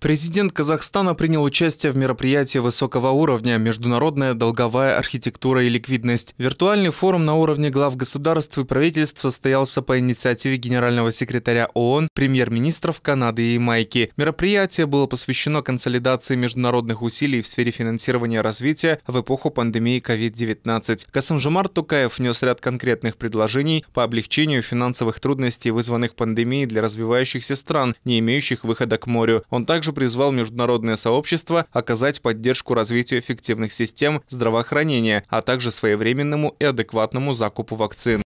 Президент Казахстана принял участие в мероприятии высокого уровня «Международная долговая архитектура и ликвидность». Виртуальный форум на уровне глав государств и правительств состоялся по инициативе генерального секретаря ООН, премьер-министров Канады и Майки. Мероприятие было посвящено консолидации международных усилий в сфере финансирования развития в эпоху пандемии COVID-19. Касымжумар Тукаев внес ряд конкретных предложений по облегчению финансовых трудностей, вызванных пандемией для развивающихся стран, не имеющих выхода к морю. Он также также призвал международное сообщество оказать поддержку развитию эффективных систем здравоохранения, а также своевременному и адекватному закупу вакцин.